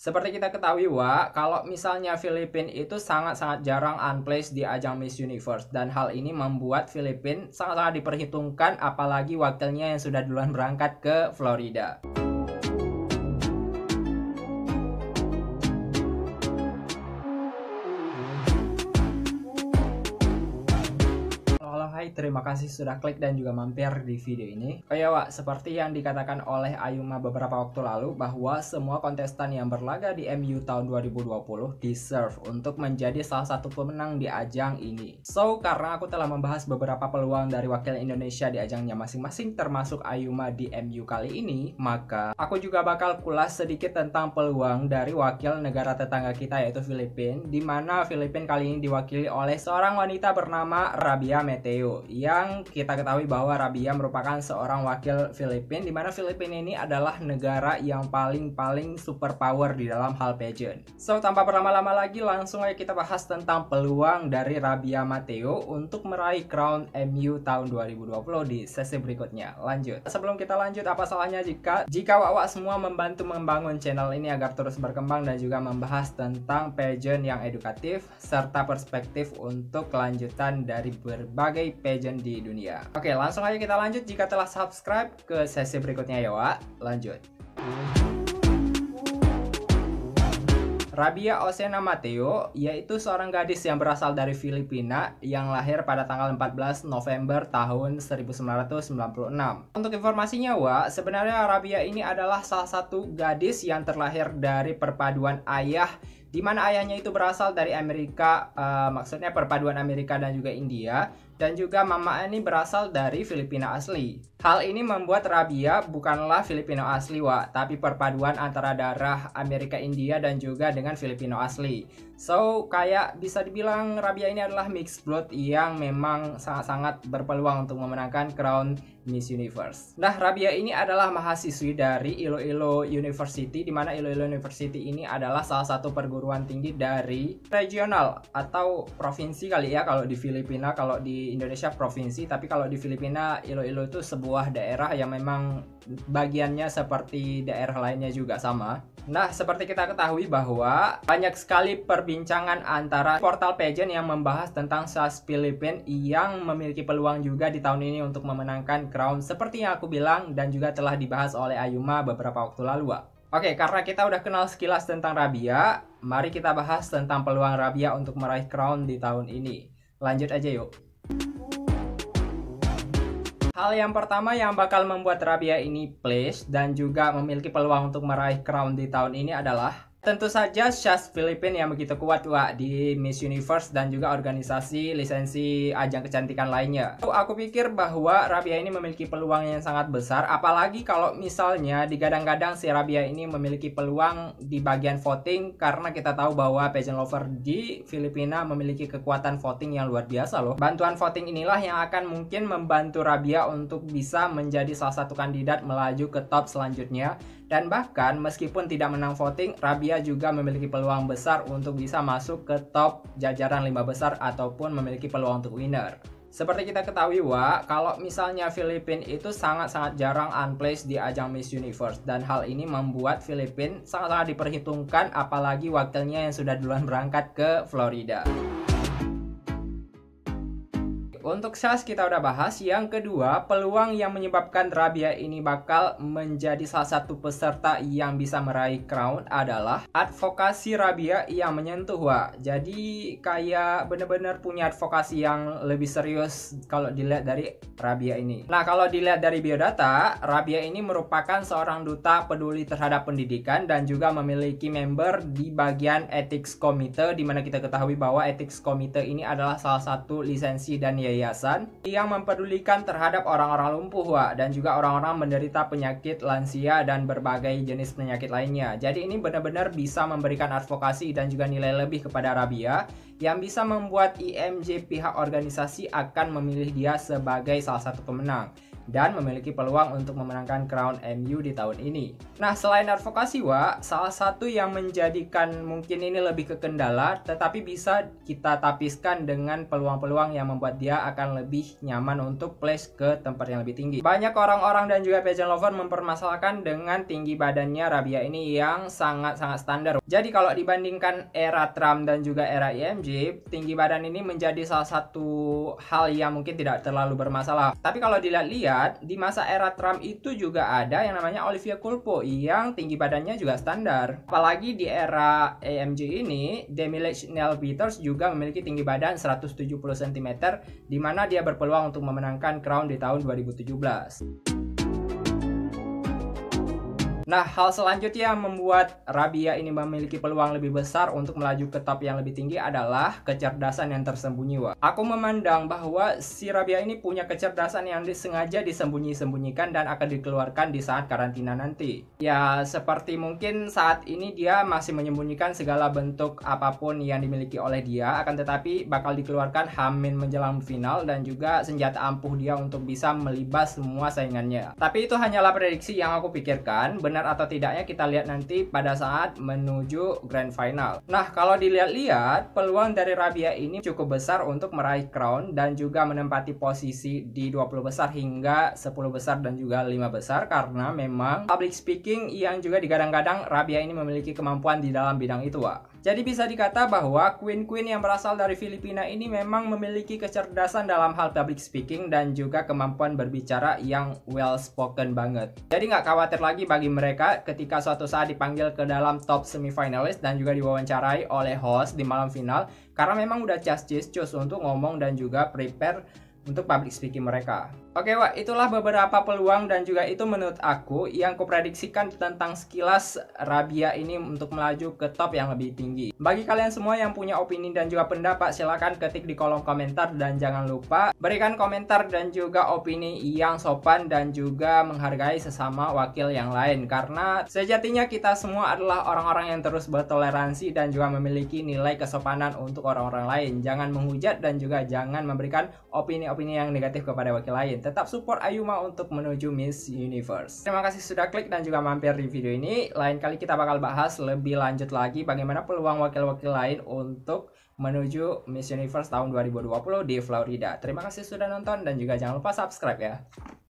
Seperti kita ketahui, Wak, kalau misalnya Filipina itu sangat-sangat jarang unplaced di ajang Miss Universe. Dan hal ini membuat Filipina sangat-sangat diperhitungkan, apalagi wakilnya yang sudah duluan berangkat ke Florida. Terima kasih sudah klik dan juga mampir di video ini. Oh ya Wak, seperti yang dikatakan oleh Ayuma beberapa waktu lalu bahwa semua kontestan yang berlaga di MU tahun 2020 deserve untuk menjadi salah satu pemenang di ajang ini. So, karena aku telah membahas beberapa peluang dari wakil Indonesia di ajangnya masing-masing termasuk Ayuma di MU kali ini, maka aku juga bakal kulas sedikit tentang peluang dari wakil negara tetangga kita yaitu Filipina, dimana Filipina kali ini diwakili oleh seorang wanita bernama Rabia Meteo yang kita ketahui bahwa Rabia merupakan seorang wakil Filipina di mana Filipina ini adalah negara yang paling-paling superpower di dalam hal pageant. So tanpa berlama-lama lagi langsung aja kita bahas tentang peluang dari Rabia Mateo untuk meraih crown MU tahun 2020 di sesi berikutnya. Lanjut. Sebelum kita lanjut apa salahnya jika jika Wawa semua membantu membangun channel ini agar terus berkembang dan juga membahas tentang pageant yang edukatif serta perspektif untuk kelanjutan dari berbagai pageant di dunia. Oke, langsung aja kita lanjut jika telah subscribe ke sesi berikutnya ya, Wak. Lanjut. Rabia Osena Mateo yaitu seorang gadis yang berasal dari Filipina yang lahir pada tanggal 14 November tahun 1996. Untuk informasinya, Wa, sebenarnya Rabia ini adalah salah satu gadis yang terlahir dari perpaduan ayah di mana ayahnya itu berasal dari Amerika, uh, maksudnya perpaduan Amerika dan juga India, dan juga mama ini berasal dari Filipina asli. Hal ini membuat Rabia bukanlah Filipino asli, Wak, tapi perpaduan antara darah Amerika India dan juga dengan Filipino asli. So, kayak bisa dibilang Rabia ini adalah mixed blood yang memang sangat-sangat berpeluang untuk memenangkan crown Miss Universe. Nah, Rabia ini adalah mahasiswi dari Iloilo University, di mana Iloilo University ini adalah salah satu perguruan tinggi dari regional atau provinsi kali ya kalau di Filipina, kalau di Indonesia provinsi, tapi kalau di Filipina Iloilo itu sebuah daerah yang memang bagiannya seperti daerah lainnya juga sama. Nah, seperti kita ketahui bahwa banyak sekali perbincangan antara portal pageant yang membahas tentang SAS Filipin yang memiliki peluang juga di tahun ini untuk memenangkan crown seperti yang aku bilang dan juga telah dibahas oleh Ayuma beberapa waktu lalu. Oke, karena kita udah kenal sekilas tentang Rabia, mari kita bahas tentang peluang Rabia untuk meraih crown di tahun ini. Lanjut aja yuk. Hal yang pertama yang bakal membuat Rabia ini place dan juga memiliki peluang untuk meraih crown di tahun ini adalah Tentu saja Syas Filipina yang begitu kuat Wak di Miss Universe dan juga organisasi lisensi ajang kecantikan lainnya. Aku pikir bahwa Rabia ini memiliki peluang yang sangat besar apalagi kalau misalnya digadang-gadang si Rabia ini memiliki peluang di bagian voting karena kita tahu bahwa pageant lover di Filipina memiliki kekuatan voting yang luar biasa loh. Bantuan voting inilah yang akan mungkin membantu Rabia untuk bisa menjadi salah satu kandidat melaju ke top selanjutnya dan bahkan meskipun tidak menang voting, Rabia juga memiliki peluang besar untuk bisa masuk ke top jajaran lima besar ataupun memiliki peluang untuk winner. Seperti kita ketahui, Wa, kalau misalnya Filipina itu sangat-sangat jarang unplaced di ajang Miss Universe dan hal ini membuat Filipina sangat-sangat diperhitungkan apalagi wakilnya yang sudah duluan berangkat ke Florida. Untuk SAS kita udah bahas. Yang kedua, peluang yang menyebabkan Rabia ini bakal menjadi salah satu peserta yang bisa meraih crown adalah advokasi Rabia yang menyentuh Wak. Jadi kayak bener-bener punya advokasi yang lebih serius kalau dilihat dari Rabia ini. Nah, kalau dilihat dari biodata, Rabia ini merupakan seorang duta peduli terhadap pendidikan dan juga memiliki member di bagian ethics committee dimana kita ketahui bahwa ethics committee ini adalah salah satu lisensi dan ya yayasan yang mempedulikan terhadap orang-orang lumpuh wa dan juga orang-orang menderita penyakit lansia dan berbagai jenis penyakit lainnya. Jadi ini benar-benar bisa memberikan advokasi dan juga nilai lebih kepada Rabia yang bisa membuat IMJ pihak organisasi akan memilih dia sebagai salah satu pemenang dan memiliki peluang untuk memenangkan crown MU di tahun ini. Nah, selain advokasi, wa, salah satu yang menjadikan mungkin ini lebih ke kendala, tetapi bisa kita tapiskan dengan peluang-peluang yang membuat dia akan lebih nyaman untuk place ke tempat yang lebih tinggi. Banyak orang-orang dan juga pageant lover mempermasalahkan dengan tinggi badannya Rabia ini yang sangat-sangat standar. Jadi kalau dibandingkan era Trump dan juga era IMJ, e tinggi badan ini menjadi salah satu hal yang mungkin tidak terlalu bermasalah. Tapi kalau dilihat-lihat, lihat di masa era Trump itu juga ada yang namanya Olivia Culpo yang tinggi badannya juga standar. Apalagi di era AMG ini, Demi Chanel Peters juga memiliki tinggi badan 170 cm di mana dia berpeluang untuk memenangkan Crown di tahun 2017. Nah, hal selanjutnya yang membuat Rabia ini memiliki peluang lebih besar untuk melaju ke top yang lebih tinggi adalah kecerdasan yang tersembunyi, Wak. Aku memandang bahwa si Rabia ini punya kecerdasan yang disengaja disembunyi-sembunyikan dan akan dikeluarkan di saat karantina nanti. Ya, seperti mungkin saat ini dia masih menyembunyikan segala bentuk apapun yang dimiliki oleh dia, akan tetapi bakal dikeluarkan Hamin menjelang final dan juga senjata ampuh dia untuk bisa melibas semua saingannya. Tapi itu hanyalah prediksi yang aku pikirkan, benar benar atau tidaknya kita lihat nanti pada saat menuju grand final. Nah, kalau dilihat-lihat, peluang dari Rabia ini cukup besar untuk meraih crown dan juga menempati posisi di 20 besar hingga 10 besar dan juga 5 besar karena memang public speaking yang juga digadang-gadang Rabia ini memiliki kemampuan di dalam bidang itu, Wak. Jadi bisa dikata bahwa queen-queen yang berasal dari Filipina ini memang memiliki kecerdasan dalam hal public speaking dan juga kemampuan berbicara yang well spoken banget. Jadi nggak khawatir lagi bagi mereka mereka ketika suatu saat dipanggil ke dalam top semifinalis dan juga diwawancarai oleh host di malam final karena memang udah cas-cis untuk ngomong dan juga prepare untuk public speaking mereka. Oke, Wak, itulah beberapa peluang dan juga itu menurut aku yang kuprediksikan tentang sekilas Rabia ini untuk melaju ke top yang lebih tinggi. Bagi kalian semua yang punya opini dan juga pendapat, silahkan ketik di kolom komentar dan jangan lupa berikan komentar dan juga opini yang sopan dan juga menghargai sesama wakil yang lain. Karena sejatinya kita semua adalah orang-orang yang terus bertoleransi dan juga memiliki nilai kesopanan untuk orang-orang lain. Jangan menghujat dan juga jangan memberikan opini opini-opini yang negatif kepada wakil lain. Tetap support Ayuma untuk menuju Miss Universe. Terima kasih sudah klik dan juga mampir di video ini. Lain kali kita bakal bahas lebih lanjut lagi bagaimana peluang wakil-wakil lain untuk menuju Miss Universe tahun 2020 di Florida. Terima kasih sudah nonton dan juga jangan lupa subscribe ya.